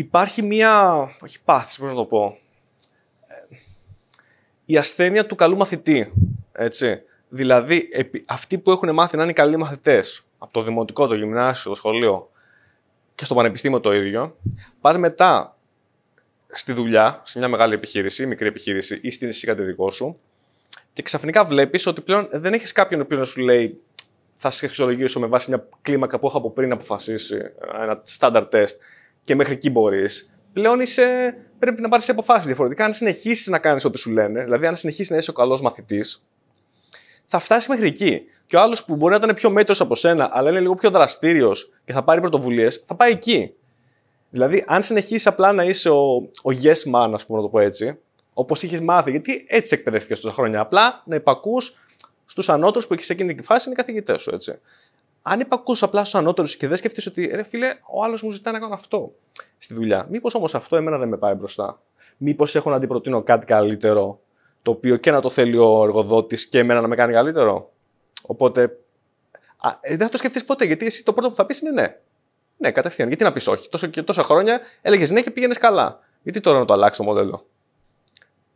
υπάρχει μία, όχι πάθηση, πώς να το πω, ε, η ασθένεια του καλού μαθητή, έτσι. Δηλαδή, αυτοί που έχουν μάθει να είναι καλοί μαθητές, από το δημοτικό, το γυμνάσιο, το σχολείο και στο πανεπιστήμιο το ίδιο, πας μετά στη δουλειά, σε μια μεγάλη επιχείρηση, μικρή επιχείρηση ή στην εσύ κάτι δικό σου και ξαφνικά βλέπεις ότι πλέον δεν έχεις κάποιον ο οποίος να σου λέει θα σε με βάση μια κλίμακα που έχω από πριν αποφασίσει, ένα στάνταρ test και μέχρι εκεί μπορείς. Πλέον είσαι, πρέπει να πάρεις αποφάσεις διαφορετικά. Αν συνεχίσεις να κάνεις ό,τι σου λένε, δηλαδή αν συνεχίσεις να είσαι ο καλός μαθητής, θα φτάσεις μέχρι εκεί. Και ο άλλος που μπορεί να ήταν πιο μέτρο από σένα, αλλά είναι λίγο πιο δραστήριος και θα πάρει πρωτοβουλίες, θα πάει εκεί. Δηλαδή, αν συνεχίσεις απλά να είσαι ο, ο yes man, ας πούμε να το πω έτσι, όπως είχες μάθει, γιατί έτσι εκπαιδεύτηκες τόσα χρόνια. Απλά να υπακούς στους ανώτερους που έχεις εκείνη τη φάση είναι καθηγητές σου, έτσι αν υπακούσει απλά στους ανώτερους και δεν σκέφτεσαι ότι ρε φίλε, ο άλλος μου ζητάει να κάνω αυτό στη δουλειά. Μήπως όμως αυτό εμένα δεν με πάει μπροστά. Μήπως έχω να αντιπροτείνω κάτι καλύτερο, το οποίο και να το θέλει ο εργοδότης και εμένα να με κάνει καλύτερο. Οπότε. Α, ε, δεν θα το σκεφτεί ποτέ, γιατί εσύ το πρώτο που θα πεις είναι ναι. Ναι, κατευθείαν. Γιατί να πεις όχι. Τόσο και τόσα χρόνια έλεγε ναι και πήγαινες καλά. Γιατί τώρα να το αλλάξω το μοντέλο.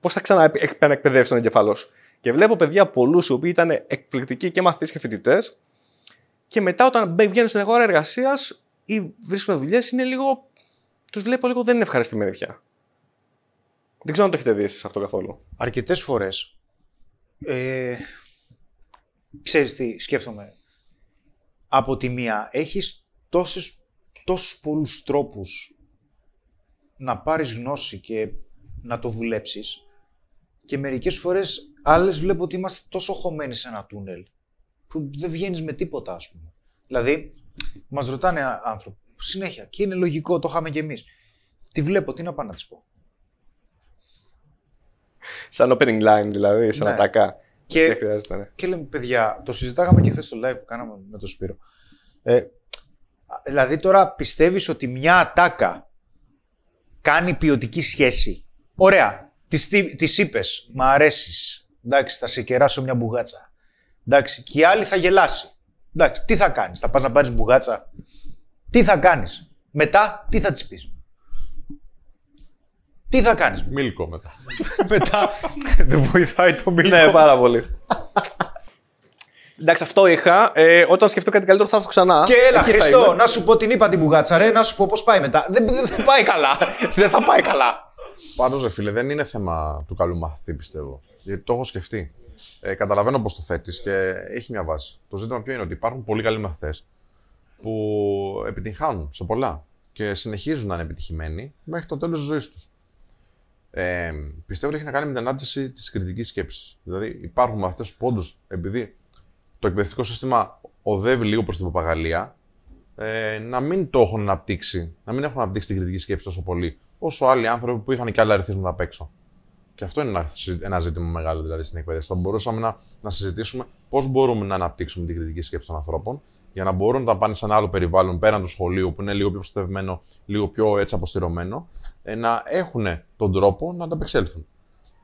Πώς θα ξαναεκπαιδεύσει τον εγκεφαλός σου. Και βλέπω παιδιά πολλούς οι οποίοι ήταν εκπληκτικοί και μαθητές και φοιτητές, και μετά, όταν βγαίνουν στην αγορά εργασίας ή βρίσκουν δουλειές, είναι λίγο. Τους βλέπω λίγο δεν είναι ευχαριστημένοι πια. Δεν ξέρω αν το έχετε δει αυτό καθόλου. Αρκετές φορές. Ε, ξέρεις τι σκέφτομαι. Από τη μία, έχεις τόσες, τόσους πολλούς τρόπους να πάρεις γνώση και να το δουλέψεις και μερικές φορές άλλες βλέπω ότι είμαστε τόσο χωμένοι σε ένα τούνελ που δεν βγαίνεις με τίποτα, ας πούμε. Δηλαδή, μας ρωτάνε άνθρωποι συνέχεια και είναι λογικό, το είχαμε κι εμείς. Τη βλέπω, τι να πάω να της πω. Σαν opening line δηλαδή, σαν ναι. ατακά. Και, ναι. και λέμε, παιδιά, το συζητάγαμε και χθες στο live που κάναμε με τον Σπύρο. Ε, δηλαδή τώρα πιστεύεις ότι μια ατάκα κάνει ποιοτική σχέση. Ωραία, Τη είπες, μ' αρέσεις. εντάξει θα σε κεράσω μια μπουγάτσα. Εντάξει, και η άλλη θα γελάσει. Εντάξει, τι θα κάνεις, θα πας να πάρεις μπουγάτσα. Τι θα κάνεις. Μετά, τι θα της πεις. Τι θα κάνεις. Μίλκο μετά. μετά. Δεν βοηθάει το μίλκο. Ναι, πάρα πολύ. Εντάξει, αυτό είχα. Ε, όταν σκεφτώ κάτι καλύτερο θα έρθω ξανά. Και έλα, Χριστό, να σου πω την είπα την μπουγάτσα, ρε, να σου πω πώς πάει μετά. Δεν, θα πάει καλά. δεν θα πάει καλά. Πάντως, ρε φίλε, δεν είναι θέμα του καλού μαθητή, πιστεύω. Γιατί ε, το έχω σκεφτεί. Ε, καταλαβαίνω πώ το θέτεις και έχει μια βάση. Το ζήτημα ποιο είναι ότι υπάρχουν πολύ καλοί μαθητές που επιτυγχάνουν σε πολλά και συνεχίζουν να είναι επιτυχημένοι μέχρι το τέλος της ζωής τους. Ε, πιστεύω ότι έχει να κάνει με την ανάπτυξη της κριτικής σκέψης. Δηλαδή, υπάρχουν μαθητές που όντως, επειδή το εκπαιδευτικό σύστημα οδεύει λίγο προς την παπαγαλία, ε, να μην το έχουν αναπτύξει, να μην έχουν αναπτύξει την κριτική σκέψη τόσο πολύ, όσο άλλοι άνθρωποι που είχαν και άλλα αριθμού απ' έξω. Και αυτό είναι ένα, ένα ζήτημα μεγάλο δηλαδή στην εκπαίδευση. Θα μπορούσαμε να, να συζητήσουμε πώς μπορούμε να αναπτύξουμε την κριτική σκέψη των ανθρώπων για να μπορούν να πάνε σε ένα άλλο περιβάλλον πέραν του σχολείου που είναι λίγο πιο προστατευμένο, λίγο πιο έτσι αποστηρωμένο, ε, να έχουν τον τρόπο να ανταπεξέλθουν.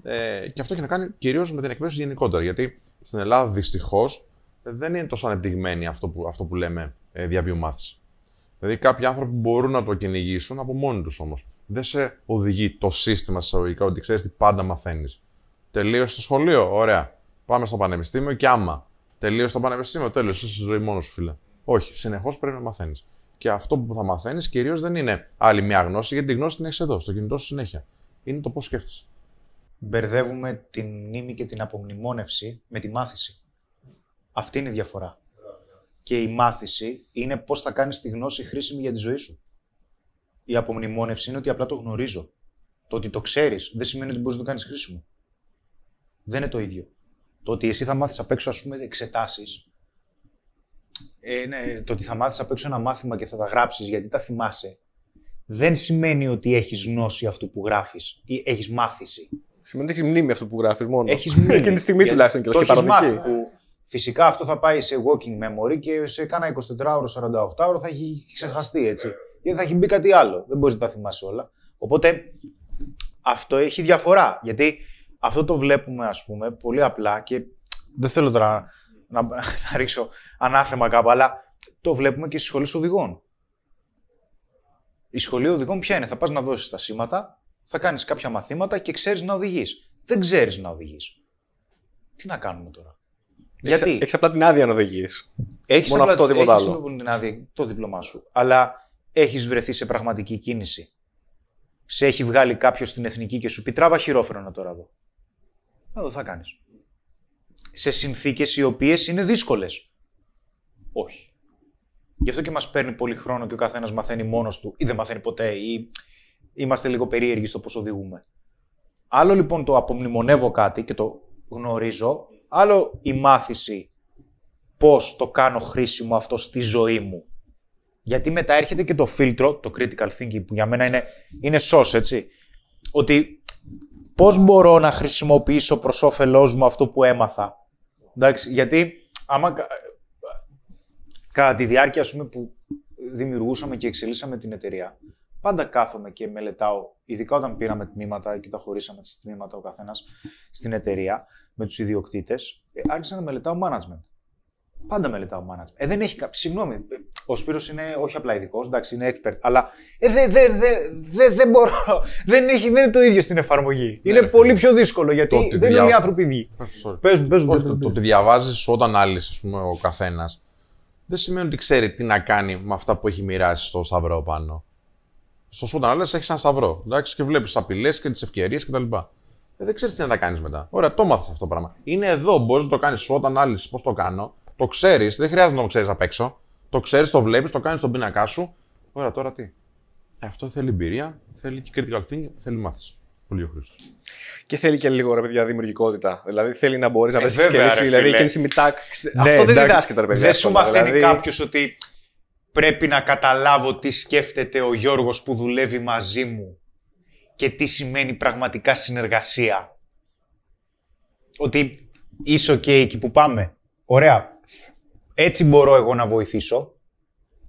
Ε, και αυτό έχει να κάνει κυρίως με την εκπαίδευση γενικότερα. Γιατί στην Ελλάδα δυστυχώς δεν είναι τόσο ανεπτυγμένη αυτό που, αυτό που λέμε ε, διαβίου μάθηση. Δηλαδή, κάποιοι άνθρωποι μπορούν να το κυνηγήσουν από μόνοι τους όμως. Δεν σε οδηγεί το σύστημα συσταγωγικά ότι ξέρεις τι πάντα μαθαίνεις. Τελείωσε το σχολείο, ωραία. Πάμε στο πανεπιστήμιο και άμα. Τελείωσε το πανεπιστήμιο, τέλος. Είσαι στη ζωή μόνος σου, φίλε. Όχι, συνεχώς πρέπει να μαθαίνεις. Και αυτό που θα μαθαίνεις κυρίως δεν είναι άλλη μια γνώση, γιατί τη γνώση την έχεις εδώ, στο κινητό σου συνέχεια. Είναι το πώς σκέφτεσαι. Μπερδεύουμε την μνήμη και την απομνημόνευση με τη μάθηση. Αυτή είναι η διαφορά και η μάθηση είναι πώς θα κάνεις τη γνώση χρήσιμη για τη ζωή σου. Η απομνημόνευση είναι ότι απλά το γνωρίζω. Το ότι το ξέρεις δεν σημαίνει ότι μπορείς να το κάνεις χρήσιμο. Δεν είναι το ίδιο. Το ότι εσύ θα μάθεις απ' έξω, ας πούμε, εξετάσεις. Ε, ναι, το ότι θα μάθεις απ' έξω ένα μάθημα και θα τα γράψεις γιατί τα θυμάσαι, δεν σημαίνει ότι έχεις γνώση αυτού που γράφεις ή έχεις μάθηση. Σημαίνει ότι έχεις μνήμη αυτού που γράφεις μόνο. Έχεις μνήμη. Εκείνη τη στιγμή τουλάχιστον και Που... Φυσικά αυτό θα πάει σε walking memory και σε κάνα 24ωρο, 48ωρο θα έχει ξεχαστεί έτσι. Γιατί θα έχει μπει κάτι άλλο. Δεν μπορείς να τα θυμάσαι όλα. Οπότε αυτό έχει διαφορά. Γιατί αυτό το βλέπουμε, ας πούμε, πολύ απλά και δεν θέλω τώρα να, να, να ρίξω ανάθεμα κάπου, αλλά το βλέπουμε και στις σχολές οδηγών. Η σχολή οδηγών ποια είναι, θα πας να δώσεις τα σήματα, θα κάνεις κάποια μαθήματα και ξέρεις να οδηγείς. Δεν ξέρεις να οδηγείς. Τι να κάνουμε τώρα. Γιατί. Έχει απλά την άδεια να οδηγείς. Έχεις μόνο απλά, αυτό, τίποτα άλλο. την άδεια, το δίπλωμά σου. Αλλά έχεις βρεθεί σε πραγματική κίνηση. Σε έχει βγάλει κάποιος στην εθνική και σου πει τράβα χειρόφρενο τώρα εδώ. Να δω, θα κάνεις. Σε συνθήκες οι οποίες είναι δύσκολες. Όχι. Γι' αυτό και μας παίρνει πολύ χρόνο και ο καθένας μαθαίνει μόνος του ή δεν μαθαίνει ποτέ ή είμαστε λίγο περίεργοι στο πώς οδηγούμε. Άλλο λοιπόν το απομνημονεύω κάτι και το γνωρίζω άλλο η μάθηση πώς το κάνω χρήσιμο αυτό στη ζωή μου. Γιατί μετά έρχεται και το φίλτρο, το critical thinking που για μένα είναι, είναι σως, έτσι. Ότι πώς μπορώ να χρησιμοποιήσω προς όφελός μου αυτό που έμαθα. Εντάξει, γιατί άμα κατά τη διάρκεια ας πούμε, που δημιουργούσαμε και εξελίσσαμε την εταιρεία, πάντα κάθομαι και μελετάω, ειδικά όταν πήραμε τμήματα και τα χωρίσαμε τις τμήματα ο καθένας στην εταιρεία με τους ιδιοκτήτες, ε, άρχισα να μελετάω management. Πάντα μελετάω management. Ε, δεν έχει κάποιο. Συγγνώμη, ε, ο Σπύρος είναι όχι απλά ειδικός, εντάξει, είναι expert, αλλά ε, δεν δε, δε, δε, μπορώ. Δεν, έχει, δεν είναι το ίδιο στην εφαρμογή. Ναι, είναι πολύ πιο δύσκολο γιατί δεν είναι οι άνθρωποι ίδιοι. Ε, παίζουν, παίζουν. Το, το, ότι διαβάζεις όταν άλλη, ο καθένας, δεν σημαίνει ότι ξέρει τι να κάνει με αυτά που έχει μοιράσει στο Σταυρό πάνω στο σου να λες: έχεις ένα σταυρό. Εντάξει, και βλέπεις τις απειλές και τις ευκαιρίες κτλ. Ε, δεν ξέρεις τι να τα κάνεις μετά. Ωραία, το μάθες αυτό το πράγμα. Είναι εδώ, μπορείς να το κάνεις σου όταν άλλη πώς το κάνω. Το ξέρεις, δεν χρειάζεται να το ξέρεις απ' έξω. Το ξέρεις, το βλέπεις, το κάνεις στον πίνακά σου. Ωραία, τώρα τι. Ε, αυτό θέλει εμπειρία, θέλει και critical thinking, θέλει μάθηση. Πολύ ο Και θέλει και λίγο ρε παιδιά δημιουργικότητα. Δηλαδή θέλει να μπορείς να ε, βρεις και δηλαδή, ναι, αυτό δεν διδάσκεται ρε παιδιά. Δεν σου μαθαίνει δηλαδή. κάποιος ότι πρέπει να καταλάβω τι σκέφτεται ο Γιώργος που δουλεύει μαζί μου και τι σημαίνει πραγματικά συνεργασία. Ότι είσαι και εκεί που πάμε. Ωραία. Έτσι μπορώ εγώ να βοηθήσω.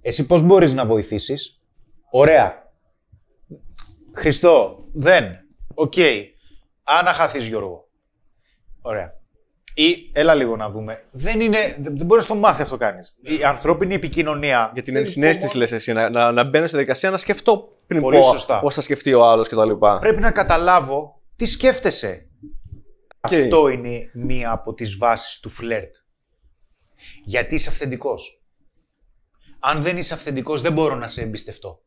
Εσύ πώς μπορείς να βοηθήσεις. Ωραία. Χριστό, δεν. Οκ. Okay. Άνα Γιώργο. Ωραία ή έλα λίγο να δούμε. Δεν, είναι, δεν μπορείς να το μάθεις αυτό κάνεις. Η ναι. ανθρώπινη επικοινωνία. Για την ενσυναίσθηση, λες εσύ, να, να, να μπαίνω στη δικασία να σκεφτώ πριν πω πώς θα σκεφτεί ο άλλος κτλ. Πρέπει να καταλάβω τι σκέφτεσαι. Αυτό είναι μία από τις βάσεις του φλερτ. Γιατί είσαι αυθεντικός. Αν δεν είσαι αυθεντικός, δεν μπορώ να σε εμπιστευτώ.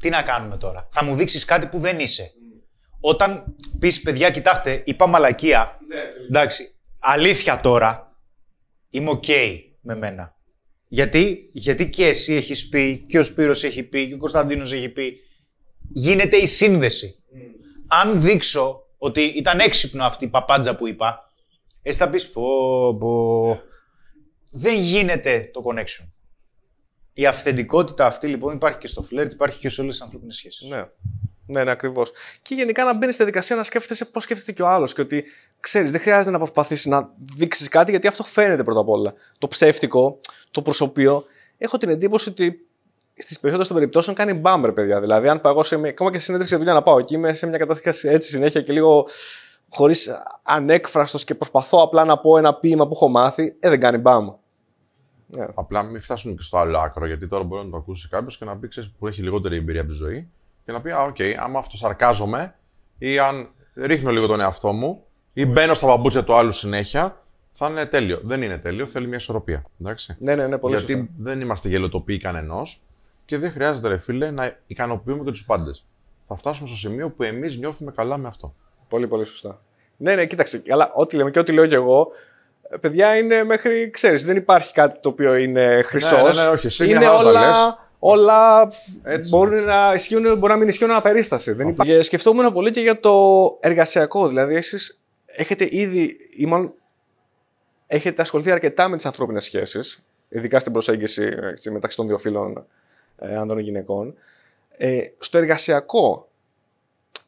Τι να κάνουμε τώρα. Θα μου δείξεις κάτι που δεν είσαι. Όταν πεις, παιδιά, κοιτάξτε, είπα μαλακία. Ναι, εντάξει, αλήθεια τώρα, είμαι οκ με μένα. Γιατί, γιατί και εσύ έχεις πει, και ο Σπύρος έχει πει, και ο Κωνσταντίνος έχει πει, γίνεται η σύνδεση. Αν δείξω ότι ήταν έξυπνο αυτή η παπάντζα που είπα, εσύ θα πεις πω, πω. Δεν γίνεται το connection. Η αυθεντικότητα αυτή λοιπόν υπάρχει και στο φλερτ, υπάρχει και σε όλες τις ανθρώπινες σχέσεις. Ναι. Ναι, ναι, ακριβώς. Και γενικά να μπαίνει στη δικασία να σκέφτεσαι πώς σκέφτεται και ο άλλος. Και ότι ξέρεις, δεν χρειάζεται να προσπαθήσεις να δείξεις κάτι, γιατί αυτό φαίνεται πρώτα απ' όλα. Το ψεύτικο, το προσωπείο. Έχω την εντύπωση ότι στις περισσότερες των περιπτώσεων κάνει μπάμπερ, παιδιά. Δηλαδή, αν πάω σε μια. ακόμα και σε συνέντευξη για δουλειά να πάω εκεί, είμαι σε μια κατάσταση έτσι συνέχεια και λίγο χωρίς ανέκφραστος και προσπαθώ απλά να πω ένα ποίημα που έχω μάθει, ε, δεν κάνει μπαμ. Yeah. Ναι. Απλά μην φτάσουν και στο άλλο άκρο, γιατί τώρα μπορεί να το ακούσεις κάποιο και να πει που έχει λιγότερη εμπειρία από τη ζωή και να πει: Α, οκ, okay, άμα αυτοσαρκάζομαι ή αν ρίχνω λίγο τον εαυτό μου ή μπαίνω στα μπαμπούτσια του άλλου συνέχεια, θα είναι τέλειο. Δεν είναι τέλειο, θέλει μια ισορροπία. Εντάξει. Ναι, ναι, ναι, πολύ Γιατί δεν είμαστε γελοτοποιοί κανενός και δεν χρειάζεται, ρε φίλε, να ικανοποιούμε και τους πάντες. Θα φτάσουμε στο σημείο που εμείς νιώθουμε καλά με αυτό. Πολύ, πολύ σωστά. Ναι, ναι, κοίταξε. αλλά ό,τι λέμε και ό,τι λέω και εγώ, ε, παιδιά είναι μέχρι, ξέρεις, δεν υπάρχει κάτι το οποίο είναι χρυσό. Ναι, ναι, ναι, όχι, είναι όλα. Όλα έτσι, μπορεί έτσι. να ισχύουν, μπορεί να μην ισχύουν αναπερίσταση. Δεν υπά... Σκεφτόμουν πολύ και για το εργασιακό. Δηλαδή, εσείς έχετε ήδη, ή μάλλον έχετε ασχοληθεί αρκετά με τις ανθρώπινες σχέσεις, ειδικά στην προσέγγιση μεταξύ των δύο φίλων ε, άνδρων γυναικών. Ε, στο εργασιακό,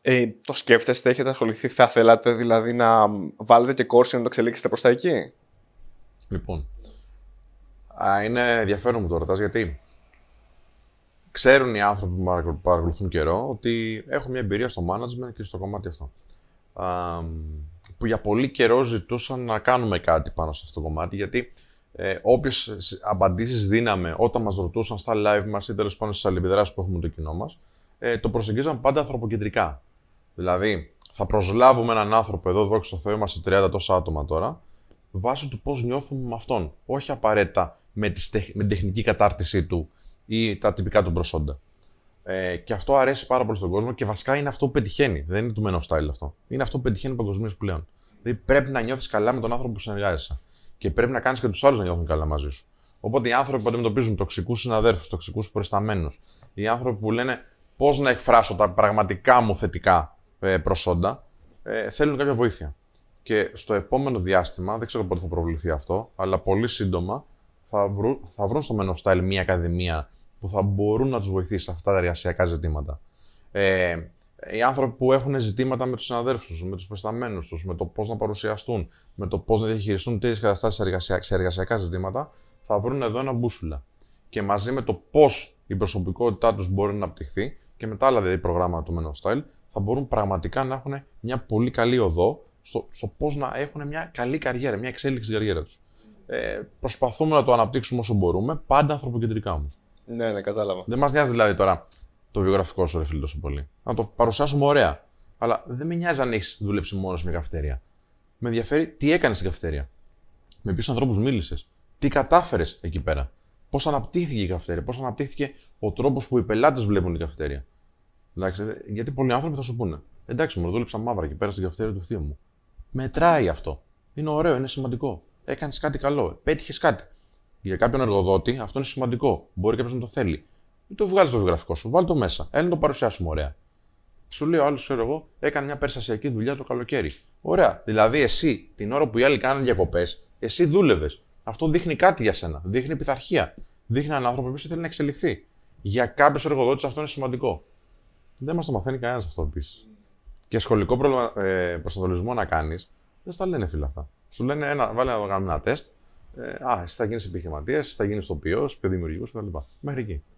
ε, το σκέφτεστε, έχετε ασχοληθεί, θα θέλατε δηλαδή να βάλετε και κόρση να το εξελίξετε προς τα εκεί. Λοιπόν. Α, είναι ενδιαφέρον μου το ρωτάς γιατί ξέρουν οι άνθρωποι που παρακολουθούν καιρό ότι έχω μια εμπειρία στο management και στο κομμάτι αυτό. Α, που για πολύ καιρό ζητούσαν να κάνουμε κάτι πάνω σε αυτό το κομμάτι, γιατί ε, όποιες απαντήσεις δίναμε όταν μας ρωτούσαν στα live μας ή τέλος πάντων στις αλληλεπιδράσεις που έχουμε το κοινό μας, ε, το προσεγγίζαμε πάντα ανθρωποκεντρικά. Δηλαδή, θα προσλάβουμε έναν άνθρωπο εδώ, δόξα τω Θεώ, είμαστε 30 τόσα άτομα τώρα, βάσει του πώς νιώθουμε με αυτόν. Όχι απαραίτητα με, με την τεχνική κατάρτισή του ή τα τυπικά του προσόντα. Ε, και αυτό αρέσει πάρα πολύ στον κόσμο και βασικά είναι αυτό που πετυχαίνει. Δεν είναι του men of style αυτό. Είναι αυτό που πετυχαίνει παγκοσμίω πλέον. Δηλαδή πρέπει να νιώθεις καλά με τον άνθρωπο που συνεργάζεσαι. Και πρέπει να κάνεις και τους άλλους να νιώθουν καλά μαζί σου. Οπότε οι άνθρωποι που αντιμετωπίζουν τοξικούς συναδέρφους, τοξικούς προϊσταμένους, οι άνθρωποι που λένε πώς να εκφράσω τα πραγματικά μου θετικά ε, προσόντα, ε, θέλουν κάποια βοήθεια. Και στο επόμενο διάστημα, δεν ξέρω πότε θα προβληθεί αυτό, αλλά πολύ σύντομα θα, βρουν, θα βρουν στο Men of Style μια ακαδημία που θα μπορούν να τους βοηθήσει σε αυτά τα εργασιακά ζητήματα. Ε, οι άνθρωποι που έχουν ζητήματα με τους συναδέλφους του, με τους προσταμένου τους, με το πώς να παρουσιαστούν, με το πώς να διαχειριστούν τέτοιε καταστάσεις σε εργασιακά ζητήματα, θα βρουν εδώ ένα μπούσουλα. Και μαζί με το πώς η προσωπικότητά τους μπορεί να αναπτυχθεί και με τα άλλα δηλαδή προγράμματα του Men Style, θα μπορούν πραγματικά να έχουν μια πολύ καλή οδό στο, στο πώς να έχουν μια καλή καριέρα, μια εξέλιξη στην καριέρα τους. Ε, προσπαθούμε να το αναπτύξουμε όσο μπορούμε, πάντα ανθρωποκεντρικά όμως. Ναι, ναι, κατάλαβα. Δεν μας νοιάζει δηλαδή τώρα το βιογραφικό σου, ρε φίλε, τόσο πολύ. Να το παρουσιάσουμε ωραία. Αλλά δεν με νοιάζει αν έχεις δουλέψει μόνος σε μια καφετέρια. Με ενδιαφέρει τι έκανες στην καφετέρια. Με ποιους ανθρώπους μίλησες. Τι κατάφερες εκεί πέρα. Πώς αναπτύχθηκε η καφετέρια. Πώς αναπτύχθηκε ο τρόπος που οι πελάτες βλέπουν την καφετέρια. Εντάξει, γιατί πολλοί άνθρωποι θα σου πούνε. Εντάξει, μου δούλεψα μαύρα και πέρα στην καφετέρια του θείου μου. Μετράει αυτό. Είναι ωραίο, είναι σημαντικό. Έκανες κάτι καλό. Πέτυχες κάτι για κάποιον εργοδότη, αυτό είναι σημαντικό. Μπορεί κάποιος να το θέλει. Μην το βγάλεις το βιογραφικό σου, βάλει το μέσα. Έλα να το παρουσιάσουμε ωραία. Σου λέει ο άλλος, ξέρω εγώ, έκανε μια περιστασιακή δουλειά το καλοκαίρι. Ωραία. Δηλαδή, εσύ την ώρα που οι άλλοι κάνανε διακοπές, εσύ δούλευες. Αυτό δείχνει κάτι για σένα. Δείχνει πειθαρχία. Δείχνει έναν άνθρωπο που θέλει να εξελιχθεί. Για κάποιους εργοδότες αυτό είναι σημαντικό. Δεν μας το μαθαίνει κανένας αυτό επίσης. Και σχολικό ε, προσανατολισμό να κάνεις, δεν στα λένε φίλα αυτά. Σου λένε, ένα, βάλε να το κάνουμε ένα τεστ, ε, α, εσύ θα γίνεις επιχειρηματίας, θα γίνεις τοπίο, πιο δημιουργικός κτλ. Μέχρι εκεί.